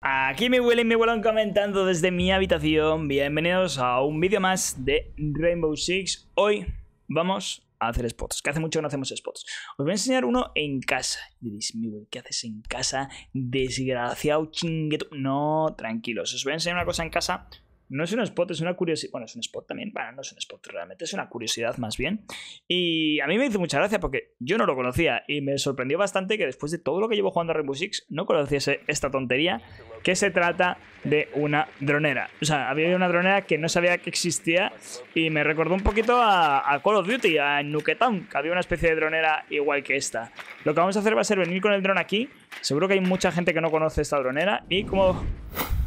Aquí me Willy y mi vuelan comentando desde mi habitación. Bienvenidos a un vídeo más de Rainbow Six. Hoy vamos a hacer spots, que hace mucho que no hacemos spots. Os voy a enseñar uno en casa. Y diréis, Willy, ¿qué haces en casa? Desgraciado, chingueto. No, tranquilos. Os voy a enseñar una cosa en casa no es un spot, es una curiosidad. Bueno, es un spot también. Bueno, no es un spot realmente, es una curiosidad más bien. Y a mí me hizo mucha gracia porque yo no lo conocía y me sorprendió bastante que después de todo lo que llevo jugando a Rainbow Six no conociese esta tontería que se trata de una dronera. O sea, había una dronera que no sabía que existía y me recordó un poquito a, Call of Duty, a Nuketown, que había una especie de dronera igual que esta. Lo que vamos a hacer va a ser venir con el dron aquí. Seguro que hay mucha gente que no conoce esta dronera y como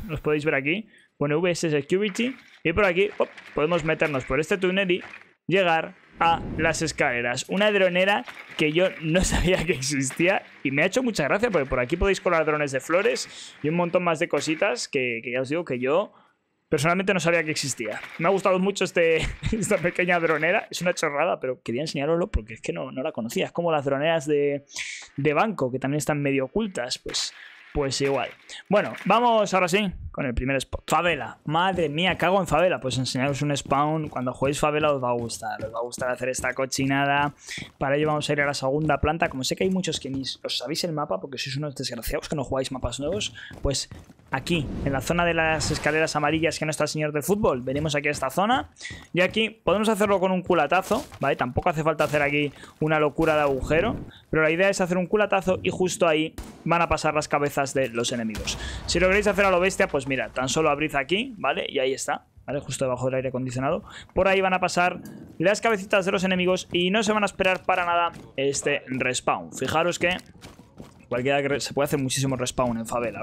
los podéis ver aquí, bueno, VS Security. Y por aquí podemos meternos por este túnel y llegar a las escaleras. Una dronera que yo no sabía que existía y me ha hecho mucha gracia porque por aquí podéis colar drones de flores y un montón más de cositas que, ya os digo que yo personalmente no sabía que existía. Me ha gustado mucho este, esta pequeña dronera. Es una chorrada, pero quería enseñaroslo porque es que no, no la conocía. Es como las droneras de, de banco que también están medio ocultas. Pues, pues igual. Bueno, vamos ahora sí bueno, el primer spot. Favela, madre mía, cago en Favela. Pues enseñaros un spawn. Cuando juguéis Favela os va a gustar. Os va a gustar hacer esta cochinada. Para ello vamos a ir a la segunda planta. Como sé que hay muchos que ni os sabéis el mapa porque sois unos desgraciados que no jugáis mapas nuevos, pues aquí, en la zona de las escaleras amarillas que no está el señor de fútbol, venimos aquí a esta zona. Y aquí podemos hacerlo con un culatazo, ¿vale? Tampoco hace falta hacer aquí una locura de agujero. Pero la idea es hacer un culatazo y justo ahí van a pasar las cabezas de los enemigos. Si lo queréis hacer a lo bestia, pues mira, tan solo abrid aquí, ¿vale? Y ahí está, ¿vale? Justo debajo del aire acondicionado. Por ahí van a pasar las cabecitas de los enemigos y no se van a esperar para nada este respawn. Fijaros que Cualquiera que se puede hacer muchísimo respawn en favela,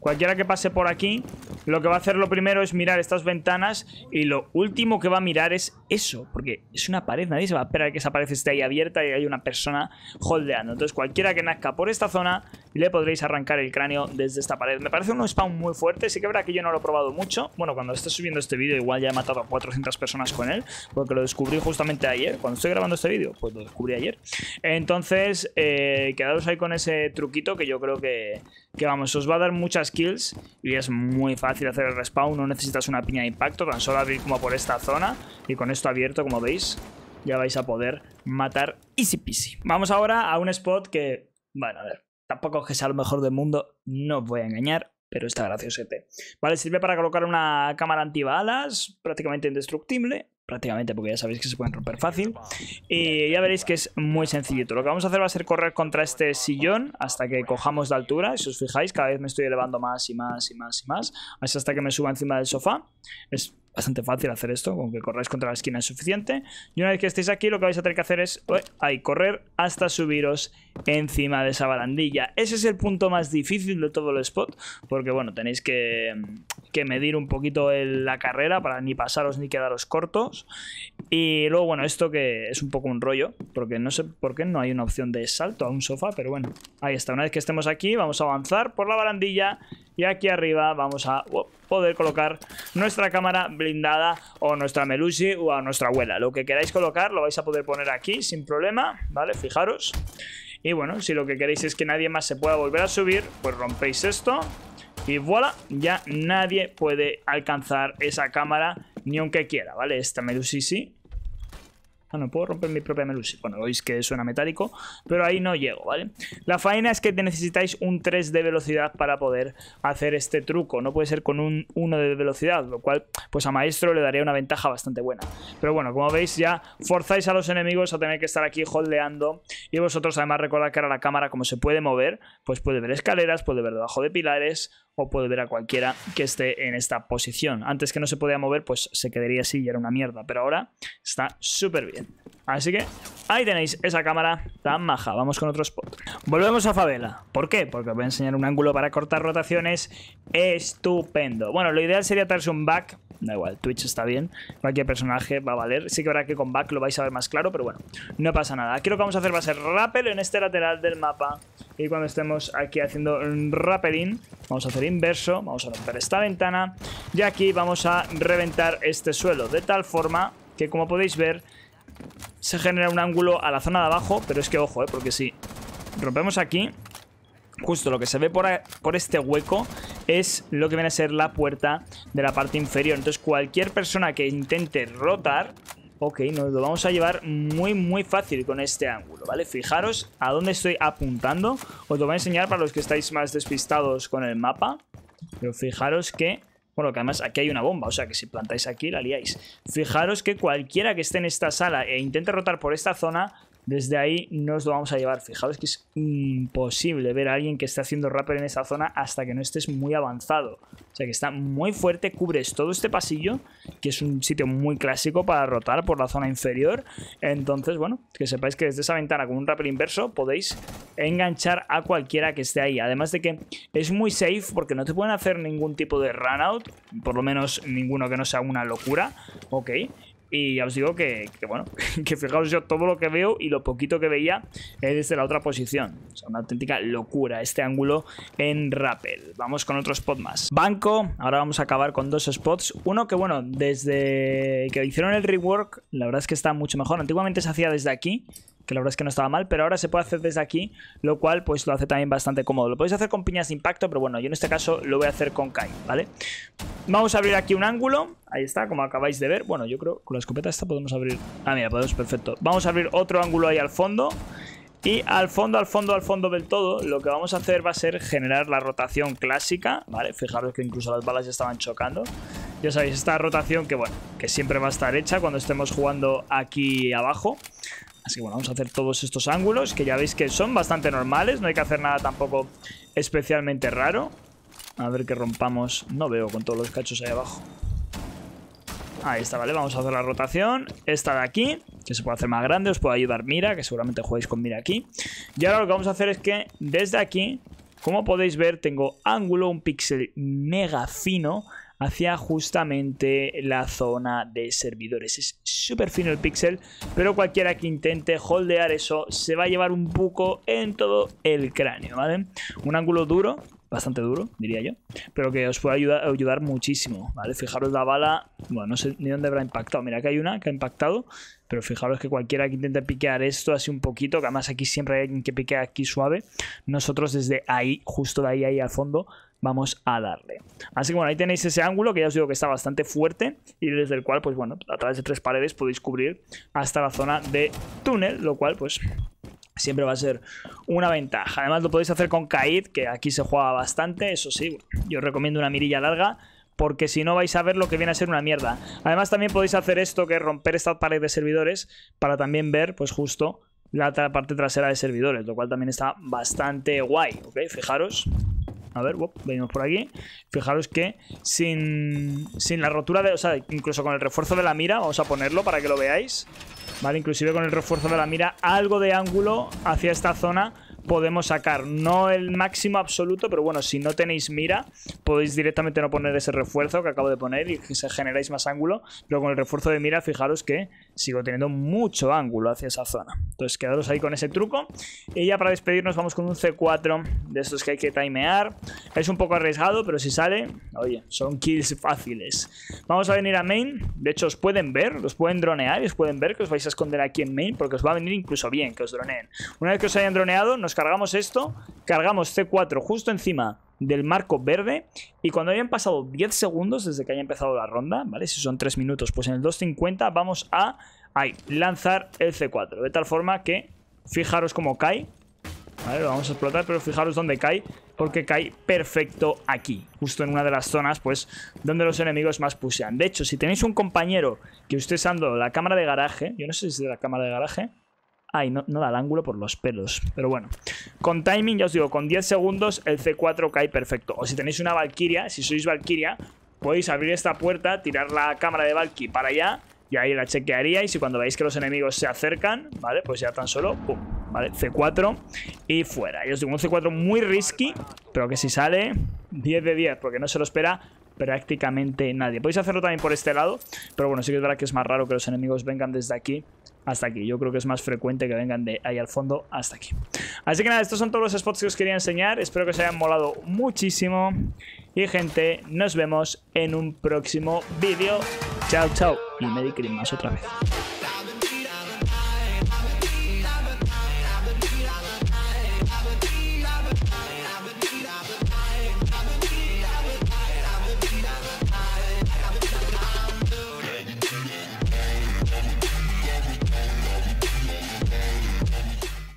Cualquiera que pase por aquí, lo que va a hacer lo primero es mirar estas ventanas y lo último que va a mirar es eso, porque es una pared, nadie se va a esperar que esa pared esté ahí abierta y hay una persona holdeando. Entonces, cualquiera que nazca por esta zona, le podréis arrancar el cráneo desde esta pared. Me parece un spawn muy fuerte, sí que verá que yo no lo he probado mucho. Bueno, cuando esté subiendo este vídeo, igual ya he matado a 400 personas con él, porque lo descubrí justamente ayer. Cuando estoy grabando este vídeo, pues lo descubrí ayer. Entonces, eh, quedaros ahí con ese truco que yo creo que, vamos, os va a dar muchas kills y es muy fácil hacer el respawn, no necesitas una piña de impacto, tan solo abrir como por esta zona y con esto abierto, como veis, ya vais a poder matar easy peasy. Vamos ahora a un spot que, bueno, a ver, tampoco es que sea lo mejor del mundo, no os voy a engañar, pero está graciosete. Vale, sirve para colocar una cámara antibalas, prácticamente indestructible, prácticamente porque ya sabéis que se pueden romper fácil. Y ya veréis que es muy sencillito. Lo que vamos a hacer va a ser correr contra este sillón hasta que cojamos de altura. Si os fijáis, cada vez me estoy elevando más y más y más y más. hasta que me suba encima del sofá. Es bastante fácil hacer esto, con que corráis contra la esquina es suficiente. Y una vez que estéis aquí, lo que vais a tener que hacer es ahí, correr hasta subiros encima de esa barandilla. Ese es el punto más difícil de todo el spot, porque bueno, tenéis que que medir un poquito la carrera para ni pasaros ni quedaros cortos. Y luego, bueno, esto que es un poco un rollo, porque no sé por qué no hay una opción de salto a un sofá, pero bueno, ahí está. Una vez que estemos aquí, vamos a avanzar por la barandilla y aquí arriba vamos a oh, poder colocar nuestra cámara blindada o nuestra Melusi o a nuestra abuela. Lo que queráis colocar lo vais a poder poner aquí sin problema, ¿vale? Fijaros. Y bueno, si lo que queréis es que nadie más se pueda volver a subir, pues rompéis esto y voilà, ya nadie puede alcanzar esa cámara ni aunque quiera, ¿vale? Esta Melusis sí. Ah, no, puedo romper mi propia Melusi? Bueno, veis que suena metálico, pero ahí no llego, ¿vale? La faena es que necesitáis un 3 de velocidad para poder hacer este truco. No puede ser con un 1 de velocidad, lo cual, pues a Maestro le daría una ventaja bastante buena. Pero bueno, como veis, ya forzáis a los enemigos a tener que estar aquí holdeando. Y vosotros, además, recordad que ahora la cámara, como se puede mover, pues puede ver escaleras, puede ver debajo de pilares o puede ver a cualquiera que esté en esta posición. Antes que no se podía mover, pues se quedaría así y era una mierda, pero ahora está súper bien. Así que ahí tenéis esa cámara tan maja. Vamos con otro spot. Volvemos a favela. ¿Por qué? Porque os voy a enseñar un ángulo para cortar rotaciones estupendo. Bueno, lo ideal sería darse un back da igual, Twitch está bien, cualquier personaje va a valer. Sí que habrá que con back lo vais a ver más claro, pero bueno, no pasa nada. Aquí lo que vamos a hacer va a ser rappel en este lateral del mapa. Y cuando estemos aquí haciendo un rappelín, vamos a hacer inverso, vamos a romper esta ventana. Y aquí vamos a reventar este suelo, de tal forma que como podéis ver, se genera un ángulo a la zona de abajo, pero es que ojo, eh, porque si rompemos aquí, justo lo que se ve por, por este hueco es lo que viene a ser la puerta de la parte inferior. Entonces cualquier persona que intente rotar, ok, nos lo vamos a llevar muy muy fácil con este ángulo, ¿vale? Fijaros a dónde estoy apuntando, os lo voy a enseñar para los que estáis más despistados con el mapa, pero fijaros que bueno, que además aquí hay una bomba, o sea que si plantáis aquí la liáis. Fijaros que cualquiera que esté en esta sala e intente rotar por esta zona, desde ahí nos lo vamos a llevar. Fijaos que es imposible ver a alguien que esté haciendo rapper en esa zona hasta que no estés muy avanzado. O sea que está muy fuerte, cubres todo este pasillo, que es un sitio muy clásico para rotar por la zona inferior. Entonces, bueno, que sepáis que desde esa ventana con un rapper inverso podéis enganchar a cualquiera que esté ahí. Además de que es muy safe porque no te pueden hacer ningún tipo de run out, por lo menos ninguno que no sea una locura, ¿ok? Y ya os digo que, bueno, que fijaos yo todo lo que veo y lo poquito que veía es desde la otra posición. O sea, una auténtica locura este ángulo en Rappel. Vamos con otro spot más. Banco, ahora vamos a acabar con dos spots. Uno que bueno, desde que hicieron el rework, la verdad es que está mucho mejor. Antiguamente se hacía desde aquí, que la verdad es que no estaba mal, pero ahora se puede hacer desde aquí, lo cual pues lo hace también bastante cómodo. Lo podéis hacer con piñas de impacto, pero bueno, yo en este caso lo voy a hacer con Kai, ¿vale? Vamos a abrir aquí un ángulo, ahí está, como acabáis de ver. Bueno, yo creo que con la escopeta esta podemos abrir... Ah, mira, podemos, perfecto. Vamos a abrir otro ángulo ahí al fondo. Y al fondo, al fondo, al fondo del todo, lo que vamos a hacer va a ser generar la rotación clásica, ¿vale? Fijaros que incluso las balas ya estaban chocando. Ya sabéis, esta rotación que, bueno, que siempre va a estar hecha cuando estemos jugando aquí abajo. Así que bueno, vamos a hacer todos estos ángulos, que ya veis que son bastante normales, no hay que hacer nada tampoco especialmente raro. A ver que rompamos... No veo con todos los cachos ahí abajo. Ahí está, ¿vale? Vamos a hacer la rotación. Esta de aquí, que se puede hacer más grande, os puede ayudar Mira, que seguramente jugáis con Mira aquí. Y ahora lo que vamos a hacer es que desde aquí, como podéis ver, tengo ángulo, un píxel mega fino hacia justamente la zona de servidores. Es súper fino el pixel, pero cualquiera que intente holdear eso se va a llevar un poco en todo el cráneo, ¿vale? Un ángulo duro, bastante duro, diría yo, pero que os puede ayudar, ayudar muchísimo, ¿vale? Fijaros la bala, bueno, no sé ni dónde habrá impactado, mira que hay una que ha impactado, pero fijaros que cualquiera que intente piquear esto así un poquito, que además aquí siempre hay alguien que piquea aquí suave, nosotros desde ahí, justo de ahí, ahí al fondo, vamos a darle. Así que bueno, ahí tenéis ese ángulo que ya os digo que está bastante fuerte y desde el cual, pues bueno, a través de tres paredes podéis cubrir hasta la zona de túnel, lo cual pues siempre va a ser una ventaja. Además lo podéis hacer con Kaid, que aquí se juega bastante, eso sí, yo os recomiendo una mirilla larga porque si no vais a ver lo que viene a ser una mierda. Además también podéis hacer esto, que es romper esta pared de servidores para también ver, pues justo la parte trasera de servidores, lo cual también está bastante guay, ¿ok? Fijaros, a ver, venimos por aquí. Fijaros que sin, sin la rotura de... O sea, incluso con el refuerzo de la mira, vamos a ponerlo para que lo veáis. Vale, inclusive con el refuerzo de la mira, algo de ángulo hacia esta zona podemos sacar. No el máximo absoluto, pero bueno, si no tenéis mira, podéis directamente no poner ese refuerzo que acabo de poner y se generáis más ángulo. Pero con el refuerzo de mira, fijaros que sigo teniendo mucho ángulo hacia esa zona. Entonces quedaros ahí con ese truco. Y ya para despedirnos vamos con un C4 de estos que hay que timear. Es un poco arriesgado, pero si sale, oye, son kills fáciles. Vamos a venir a main. De hecho, os pueden ver, os pueden dronear y os pueden ver que os vais a esconder aquí en main porque os va a venir incluso bien que os droneen. Una vez que os hayan droneado, nos cargamos esto, cargamos C4 justo encima del marco verde y cuando hayan pasado 10 segundos desde que haya empezado la ronda, ¿vale? Si son 3 minutos, pues en el 2.50 vamos a ahí, lanzar el C4, de tal forma que fijaros cómo cae, ¿vale? Lo vamos a explotar, pero fijaros dónde cae, porque cae perfecto aquí, justo en una de las zonas, pues, donde los enemigos más pusean. De hecho, si tenéis un compañero que esté usando la cámara de garaje, yo no sé si es de la cámara de garaje, Ay, no, da el ángulo por los pelos. Pero bueno, con timing, ya os digo, con 10 segundos el C4 cae perfecto. O si tenéis una Valkyria, si sois Valkyria, podéis abrir esta puerta, tirar la cámara de Valky para allá y ahí la chequearíais y cuando veáis que los enemigos se acercan, ¿vale? Pues ya tan solo, ¡pum! ¿Vale? C4 y fuera. Y os digo, un C4 muy risky, pero que si sale, 10 de 10, porque no se lo espera prácticamente nadie. Podéis hacerlo también por este lado, pero bueno, sí que es verdad que es más raro que los enemigos vengan desde aquí hasta aquí. Yo creo que es más frecuente que vengan de ahí al fondo hasta aquí. Así que nada, estos son todos los spots que os quería enseñar. Espero que os hayan molado muchísimo. Y gente, nos vemos en un próximo vídeo. Chao, chao. Y Merry más otra vez.